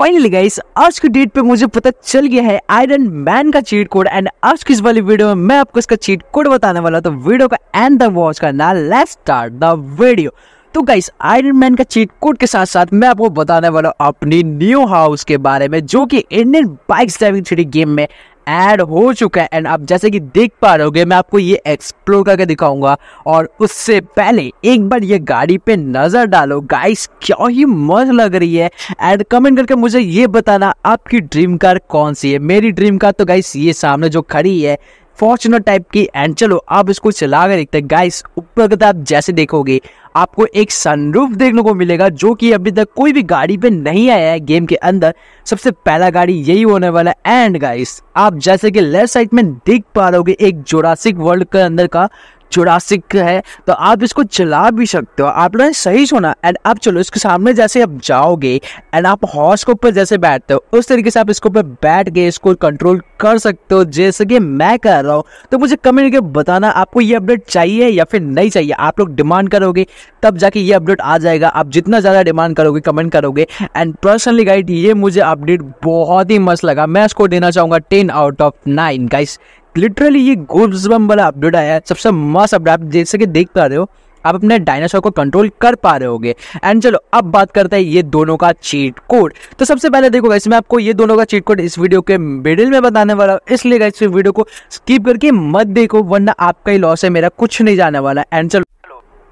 Finally guys आज की date पे मुझे पता चल गया है आयरन मैन का चीट कोड एंड आज की इस वाली वीडियो में मैं आपको इसका चीट कोड बताने वाला तो वीडियो तो का एंड तक वॉच करना लेट स्टार्ट द वीडियो तो गाइस आयरन मैन का चीट कोड के साथ साथ मैं आपको बताने वाला हूँ अपनी न्यू हाउस के बारे में जो कि Indian bike driving three game में ऐड हो चुका है एंड आप जैसे कि देख पा रहे होगे मैं आपको ये एक्सप्लोर करके दिखाऊंगा और उससे पहले एक बार ये गाड़ी पे नज़र डालो गाइस क्यों ही मज लग रही है एंड कमेंट करके मुझे ये बताना आपकी ड्रीम कार कौन सी है मेरी ड्रीम कार तो गाइस ये सामने जो खड़ी है फॉर्चुनर टाइप की एंड चलो आप इसको चला कर देखते हैं गाइस ऊपर का आप जैसे देखोगे आपको एक सनरूफ देखने को मिलेगा जो कि अभी तक कोई भी गाड़ी पे नहीं आया है गेम के अंदर सबसे पहला गाड़ी यही होने वाला है एंड गाइस आप जैसे कि लेफ्ट साइड में देख पा हो एक जोरासिक वर्ल्ड के अंदर का जुरासिक है तो आप इसको चला भी सकते हो आप लोगों ने सही सुना एंड आप चलो इसके सामने जैसे आप जाओगे एंड आप हॉर्स के ऊपर जैसे बैठते हो उस तरीके से आप इसके ऊपर बैठ गए इसको कंट्रोल कर सकते हो जैसे कि मैं कर रहा हूँ तो मुझे कमेंट करके बताना आपको ये अपडेट चाहिए या फिर नहीं चाहिए आप लोग डिमांड करोगे तब जाके ये अपडेट आ जाएगा आप जितना ज़्यादा डिमांड करोगे कमेंट करोगे एंड पर्सनली गाइड ये मुझे अपडेट बहुत ही मस्त लगा मैं इसको देना चाहूँगा ten out of nine guys literally ये गोब्स बम वाला अपडेट आया है सबसे मस्त अपडेट आप जैसे कि देख पा रहे हो आप अपने डायनासोर को कंट्रोल कर पा रहे होगे एंड चलो अब बात करते हैं ये दोनों का चीट कोड तो सबसे पहले देखो गाइस मैं आपको ये दोनों का चीट कोड इस वीडियो के मिडिल में बताने वाला हूँ इसलिए गाइस इस वीडियो को स्किप करके मत देखो वरना आपका ही लॉस है मेरा कुछ नहीं जाने वाला एंड चलो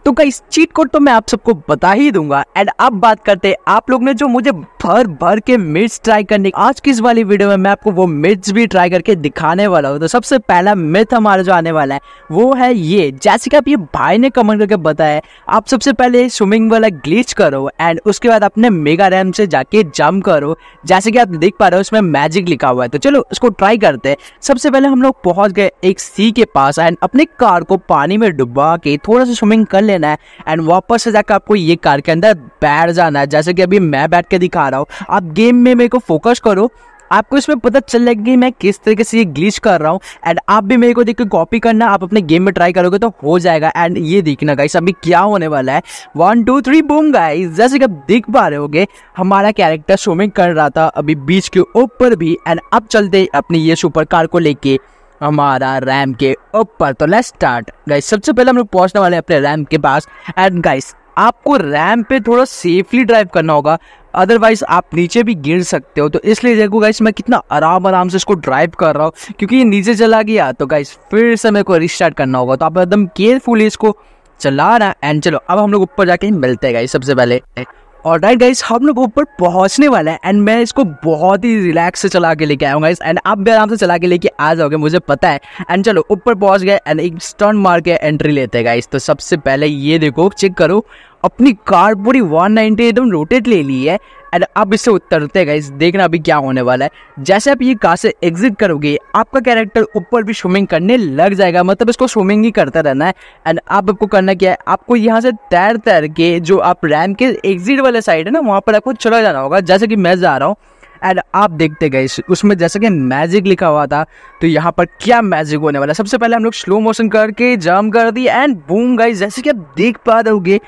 तो गाइस चीट कोड तो मैं आप सबको बता ही दूंगा एंड अब बात करते हैं आप लोग ने जो मुझे भर भर के मिर्च ट्राई करने आज की इस वाली वीडियो में मैं आपको वो मिर्च भी ट्राई करके दिखाने वाला हूँ तो सबसे पहला मिथ हमारा जो आने वाला है वो है ये जैसे कि आप ये भाई ने कमेंट करके बताया आप सबसे पहले स्विमिंग वाला ग्लीच करो एंड उसके बाद अपने मेगा रैम से जाके जम करो जैसे कि आप देख पा रहे हो उसमें मैजिक लिखा हुआ है तो चलो उसको ट्राई करते हैं सबसे पहले हम लोग पहुंच गए एक सी के पास एंड अपने कार को पानी में डुबा के थोड़ा सा स्विमिंग कर लेना है एंड वापस से जाकर आपको ये कार के अंदर बैठ जाना है जैसे कि अभी मैं बैठ के दिखा रहा हूँ रहा हूँ आप गेम में मेरे को फोकस करो आपको इसमें पता चल जाएगा कि मैं किस तरीके से ये ग्लिच कर रहा हूँ एंड आप भी मेरे को देख के कॉपी करना आप अपने गेम में ट्राई करोगे तो हो जाएगा एंड ये देखना गाइस अभी क्या होने वाला है one two three boom guys जैसे कि आप देख पा रहे होगे हमारा कैरेक्टर स्विमिंग कर रहा था अभी बीच के ऊपर भी एंड अब चलते अपनी ये सुपर कार को लेके हमारा रैम के ऊपर तो लेट्स स्टार्ट गाइस सबसे पहले हम लोग पहुंचने वाले हैं अपने रैम के पास एंड गाइस आपको रैम पे थोड़ा सेफली ड्राइव करना होगा अदरवाइज आप नीचे भी गिर सकते हो तो इसलिए देखो गाइस मैं कितना आराम आराम से इसको ड्राइव कर रहा हूँ क्योंकि ये नीचे चला गया तो गाइस फिर से मेरे को रिस्टार्ट करना होगा तो आप एकदम केयरफुली इसको चला रहा एंड चलो अब हम लोग ऊपर जाके मिलते हैं गाइस सबसे पहले और राइट गाइस हम लोग ऊपर पहुंचने वाला है एंड मैं इसको बहुत ही रिलैक्स से चला के लेके आया इस एंड आप भी आराम से चला के लेके आ जाओगे मुझे पता है एंड चलो ऊपर पहुंच गए एंड एक स्टर्न मार के एंट्री लेते हैं गाइस तो सबसे पहले ये देखो चेक करो अपनी कार पूरी 190 एकदम रोटेट ले ली है एंड अब इसे उतरते गए देखना अभी क्या होने वाला है जैसे आप ये कार से एग्जिट करोगे आपका कैरेक्टर ऊपर भी स्विमिंग करने लग जाएगा मतलब इसको स्विमिंग ही करता रहना है एंड आप आपको करना क्या है आपको यहाँ से तैर तैर के जो आप रैम के एग्जिट वाले साइड है ना वहाँ पर आपको चला जाना होगा जैसे कि मैं जा रहा हूँ एंड आप देखते गए उसमें जैसे कि मैजिक लिखा हुआ था तो यहाँ पर क्या मैजिक होने वाला सबसे पहले हम लोग स्लो मोशन करके जम कर दी एंड बूम गई जैसे कि आप देख पा रहे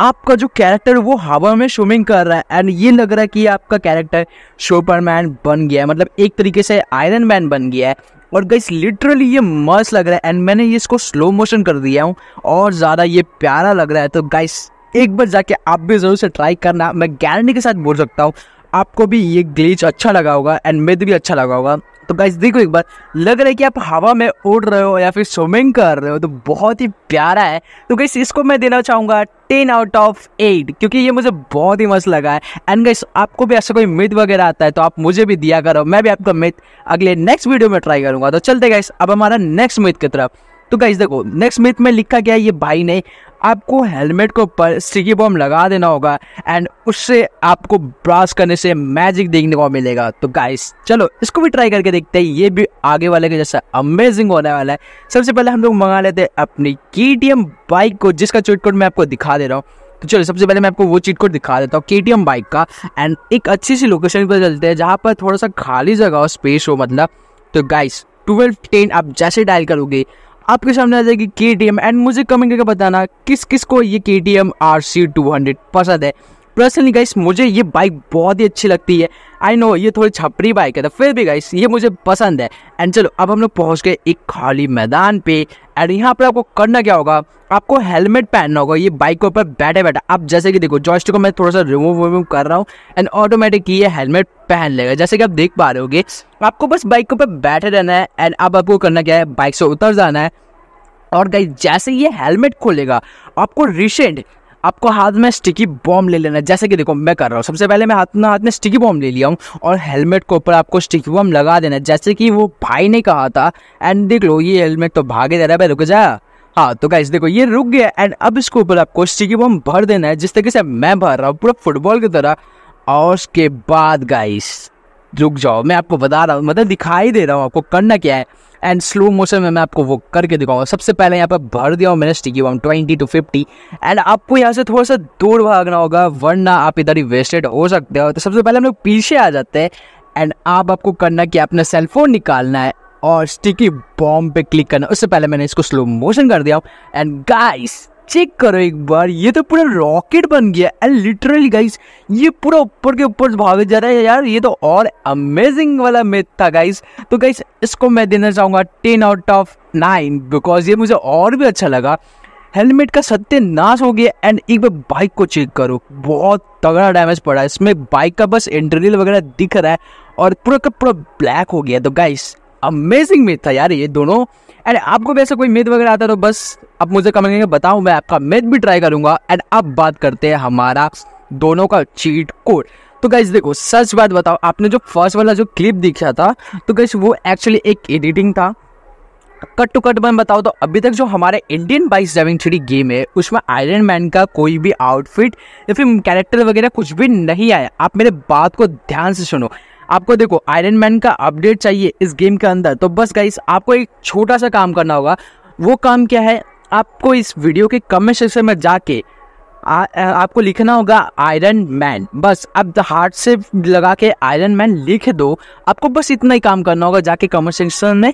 आपका जो कैरेक्टर वो हवा में स्विमिंग कर रहा है एंड ये लग रहा है कि आपका कैरेक्टर सुपरमैन बन गया है मतलब एक तरीके से आयरन मैन बन गया है और गाइस लिटरली ये मस्त लग रहा है एंड मैंने ये इसको स्लो मोशन कर दिया हूँ और ज़्यादा ये प्यारा लग रहा है तो गाइस एक बार जाके आप भी ज़रूर से ट्राई करना मैं गारंटी के साथ बोल सकता हूँ आपको भी ये ग्लीच अच्छा लगा होगा एंड मेद तो भी अच्छा लगा होगा तो गाइज देखो एक बार लग रहा है कि आप हवा में उड़ रहे हो या फिर स्विमिंग कर रहे हो तो बहुत ही प्यारा है तो गाइस इसको मैं देना चाहूँगा टेन आउट ऑफ एट क्योंकि ये मुझे बहुत ही मस्त लगा है एंड गाइस आपको भी ऐसा कोई मिथ वगैरह आता है तो आप मुझे भी दिया करो मैं भी आपका मिथ अगले नेक्स्ट वीडियो में ट्राई करूंगा तो चलते गाइस अब हमारा नेक्स्ट मिथ की तरफ तो गाइज देखो नेक्स्ट मिथ में लिखा गया ये भाई ने आपको हेलमेट के ऊपर स्टिकी बॉम लगा देना होगा एंड उससे आपको ब्रास करने से मैजिक देखने को मिलेगा तो गाइस चलो इसको भी ट्राई करके देखते हैं ये भी आगे वाले के जैसा अमेजिंग होने वाला है सबसे पहले हम लोग मंगा लेते हैं अपनी के बाइक को जिसका चोट कोड मैं आपको दिखा दे रहा हूँ तो चलो सबसे पहले मैं आपको वो चीट कोड दिखा देता हूँ के बाइक का एंड एक अच्छी सी लोकेशन पर चलते हैं जहाँ पर थोड़ा सा खाली जगह हो स्पेस हो मतलब तो गाइस ट्वेल्व टेन आप जैसे डायल करोगे आपके सामने आ जाएगी के टी एम एंड मुझे कमेंट करके बताना किस किस को ये K T M R C two hundred पसंद है पर्सनली गाइस मुझे ये बाइक बहुत ही अच्छी लगती है आई नो ये थोड़ी छपरी बाइक है तो फिर भी गाइस ये मुझे पसंद है एंड चलो अब हम लोग पहुँच गए एक खाली मैदान पे एंड यहाँ पर आपको करना क्या होगा आपको हेलमेट पहनना होगा ये बाइक के ऊपर बैठे बैठे आप जैसे कि देखो जॉस्ट को मैं थोड़ा सा रिमूव वमूव कर रहा हूँ एंड ऑटोमेटिक ये हेलमेट पहन लेगा जैसे कि आप देख पा रहे हो आपको बस बाइक के ऊपर बैठे रहना है एंड अब आपको करना क्या है बाइक से उतर जाना है और गाइस जैसे ये हेलमेट खोलेगा आपको रिसेंट आपको हाथ में स्टिकी बॉम्ब ले लेना है जैसे कि देखो मैं कर रहा हूँ सबसे पहले मैं हाथ में हाथ में स्टिकी बॉम्ब ले लिया हूँ और हेलमेट के ऊपर आपको स्टिकी बॉम्ब लगा देना है जैसे कि वो भाई ने कहा था एंड देख लो ये हेलमेट तो भागे दे रहा है भाई रुक जा हाँ तो गाइस देखो ये रुक गया एंड अब इसके ऊपर आपको स्टिकी बॉम्ब भर देना है जिस तरीके से मैं भर रहा हूँ पूरा फुटबॉल की तरह और उसके बाद गाइस रुक जाओ मैं आपको बता रहा हूँ मतलब दिखाई दे रहा हूँ आपको करना क्या है एंड स्लो मोशन में मैं आपको वो करके दिखाऊंगा सबसे पहले यहाँ पर भर दिया हूँ मैंने sticky bomb twenty two fifty end आपको यहाँ से थोड़ा सा दूर भागना होगा वरना आप इधर ही वेस्टेड हो सकते हो तो सबसे पहले हम लोग पीछे आ जाते हैं एंड आप आपको करना कि अपना सेलफोन निकालना है और स्टिकी बॉम्ब पे क्लिक करना उससे पहले मैंने इसको स्लो मोशन कर दिया हूँ एंड गाइस चेक करो एक बार ये तो पूरा रॉकेट बन गया एंड लिटरली गाइस ये पूरा ऊपर के ऊपर भागे जा रहा है यार ये तो और अमेजिंग वाला मेथ था गाइस तो गाइस इसको मैं देना चाहूंगा ten out of nine because ये मुझे और भी अच्छा लगा हेलमेट का सत्य नाश हो गया एंड एक बार बाइक को चेक करो बहुत तगड़ा डैमेज पड़ा है इसमें बाइक का बस इंटरनल वगैरह दिख रहा है और पूरा का पूरा ब्लैक हो गया तो गाइस अमेजिंग मेथ था यार ये दोनों एंड आपको भी ऐसा कोई मिथ वगैरह आता तो बस आप मुझे कमेंट करके बताओ मैं आपका मिथ भी ट्राई करूंगा एंड अब बात करते हैं हमारा दोनों का चीट कोड तो गैस देखो सच बात बताओ आपने जो फर्स्ट वाला जो क्लिप दिखा था तो गैस वो एक्चुअली एक एडिटिंग था कट टू कट मैं बताऊँ तो अभी तक जो हमारे Indian bike driving three game है उसमें आयरन मैन का कोई भी आउटफिट या फिर कैरेक्टर वगैरह कुछ भी नहीं आया आप मेरे बात को ध्यान से सुनो आपको देखो आयरन मैन का अपडेट चाहिए इस गेम के अंदर तो बस गाइस आपको एक छोटा सा काम करना होगा वो काम क्या है आपको इस वीडियो के कमेंट सेक्शन में जाके आ, आ, आपको लिखना होगा आयरन मैन बस अब हार्ट से लगा के आयरन मैन लिख दो आपको बस इतना ही काम करना होगा जाके कमेंट सेक्शन में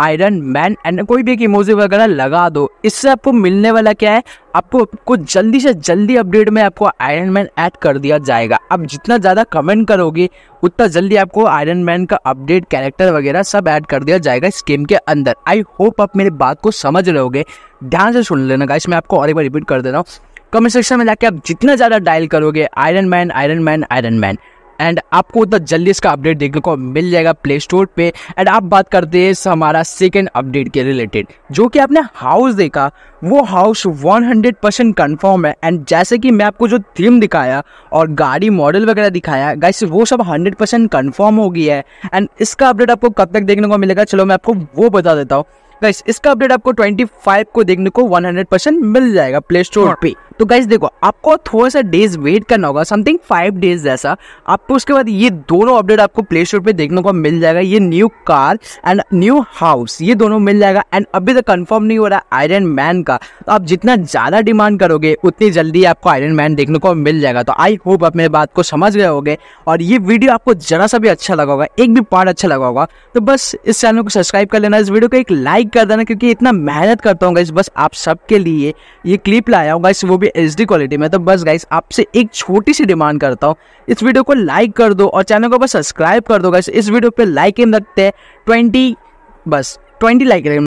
आयरन मैन एंड कोई भी एक इमोजी वगैरह लगा दो इससे आपको मिलने वाला क्या है आपको कुछ जल्दी से जल्दी अपडेट में आपको आयरन मैन ऐड कर दिया जाएगा अब जितना ज़्यादा कमेंट करोगे उतना जल्दी आपको आयरन मैन का अपडेट कैरेक्टर वगैरह सब ऐड कर दिया जाएगा इस गेम के अंदर आई होप आप मेरी बात को समझ रहे ध्यान से सुन लेना गाइस मैं आपको और एक बार रिपीट कर दे रहा हूँ कमेंट सेक्शन में जाके आप जितना ज़्यादा डायल करोगे iron man iron man iron man end आपको उतना तो जल्दी इसका अपडेट देखने को मिल जाएगा प्ले स्टोर पे एंड आप बात करते हैं हमारा सेकेंड अपडेट के रिलेटेड जो कि आपने हाउस देखा वो हाउस 100 परसेंट कन्फर्म है एंड जैसे कि मैं आपको जो थीम दिखाया और गाड़ी मॉडल वगैरह दिखाया गाइस वो सब 100 परसेंट कन्फर्म हो गई है एंड इसका अपडेट आपको कब तक देखने को मिलेगा चलो मैं आपको वो बता देता हूँ गाइस इसका अपडेट आपको 25 को देखने को 100 मिल जाएगा प्ले स्टोर हाँ। पे तो गाइस देखो आपको थोड़ा सा डेज वेट करना होगा समथिंग फाइव डेज जैसा आपको उसके बाद ये दोनों अपडेट आपको प्ले स्टोर पे देखने को मिल जाएगा ये new car end new house ये दोनों मिल जाएगा एंड अभी तक कंफर्म नहीं हो रहा आयरन मैन का तो आप जितना ज़्यादा डिमांड करोगे उतनी जल्दी आपको आयरन मैन देखने को मिल जाएगा तो आई होप आप मेरी बात को समझ गए होगे और ये वीडियो आपको जरा सा भी अच्छा लगा होगा एक भी पार्ट अच्छा लगा होगा तो बस इस चैनल को सब्सक्राइब कर लेना इस वीडियो को एक लाइक लाइक कर देना क्योंकि इतना मेहनत करता हूँ गाइस बस आप सबके लिए ये क्लिप लाया हूँ गाइस वो भी एच क्वालिटी में तो बस गाइस आपसे एक छोटी सी डिमांड करता हूँ इस वीडियो को लाइक कर दो और चैनल को बस सब्सक्राइब कर दो गाइस इस वीडियो पर लाइक इन रखते हैं ट्वेंटी बस ट्वेंटी लाइक